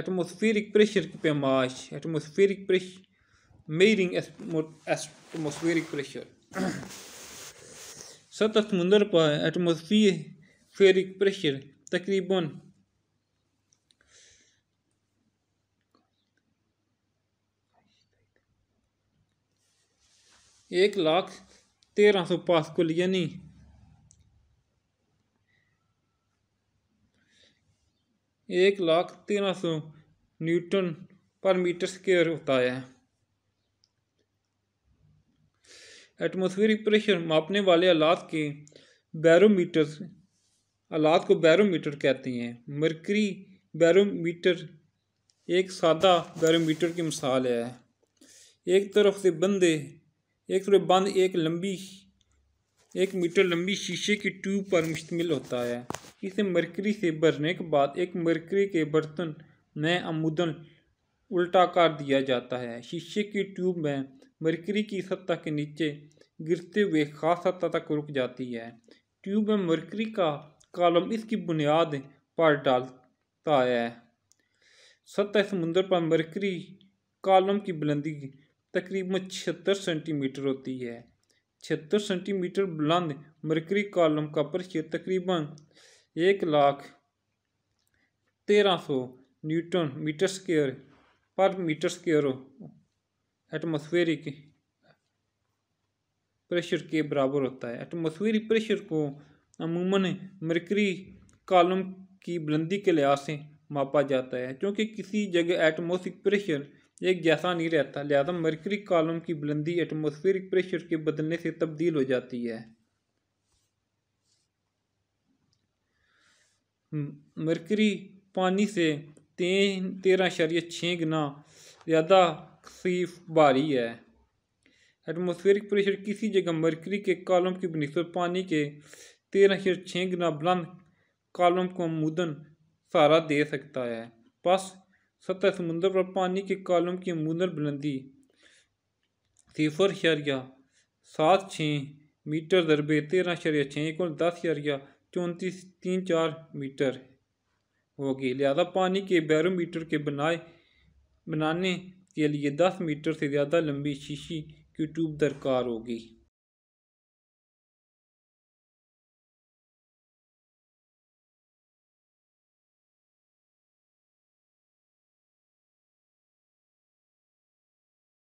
एटमोसफिरिक pressure की पैमाश atmospheric pressure measuring atmospheric pressure सतह समुंदर पर एटमोसफियरिक प्रेशर तकरीबन एक लाख तेरह सौ पास्कुल यानी एक लाख तेरह सौ न्यूटन पर मीटर स्केयर होता है एटमोसफेरिक प्रेशर मापने वाले आलात के बैरोमीटर आलात को बैरोमीटर कहते हैं मरकरी बैरोमीटर एक सादा बैरोमीटर की मिसाल है एक तरफ से बंदे एक तरफ बंद एक लंबी एक मीटर लंबी शीशे की ट्यूब पर मुश्तमिल होता है इसे मरकरी से भरने के बाद एक मरकरी के बर्तन में अमूदन कर दिया जाता है शीशे की ट्यूब में मरकरी की सतह के नीचे गिरते हुए खास सतह तक रुक जाती है ट्यूब में मरकरी का कॉलम इसकी बुनियाद पर डालता है सतह समुद्र पर मरकरी कॉलम की बुलंदी तकरीबन छिहत्तर सेंटीमीटर होती है छिहत्तर सेंटीमीटर बुलंद मरकरी कॉलम का परिचय तकरीबन एक लाख तेरह सौ न्यूटन मीटर स्केयर पर मीटर स्केयर एटमोसफेरिक प्रेशर के बराबर होता है एटमोसफेरिक प्रेशर को अमूमन मरकरी कॉलम की बुलंदी के लिहाज से मापा जाता है क्योंकि किसी जगह एटमोस्फिक प्रेशर एक जैसा नहीं रहता लिहाजा मरकरी कॉलम की बुलंदी एटमोस्फेरिक प्रेशर के बदलने से तब्दील हो जाती है मरकरी हम्म, पानी से तीन तेरह शर्य छः गुना ज़्यादा सीफ भारी है एटमोसफेरिक प्रेशर किसी जगह मरकरी के कॉलम की बनस्बत तो पानी के तेरह शर छः गुना बुलंद कॉलम को मुदन सहारा दे सकता है बस सतह समुद्र पर पानी के कॉलम की अमूदन बुलंदी सिफर शरिया सात छः मीटर दरबे तेरह शरिया छः इक्वल दस शरिया चौंतीस तीन चार मीटर होगी लिहाजा पानी के बैरोमीटर के बनाए बनाने के लिए दस मीटर से ज़्यादा लंबी शीशी की ट्यूब दरकार होगी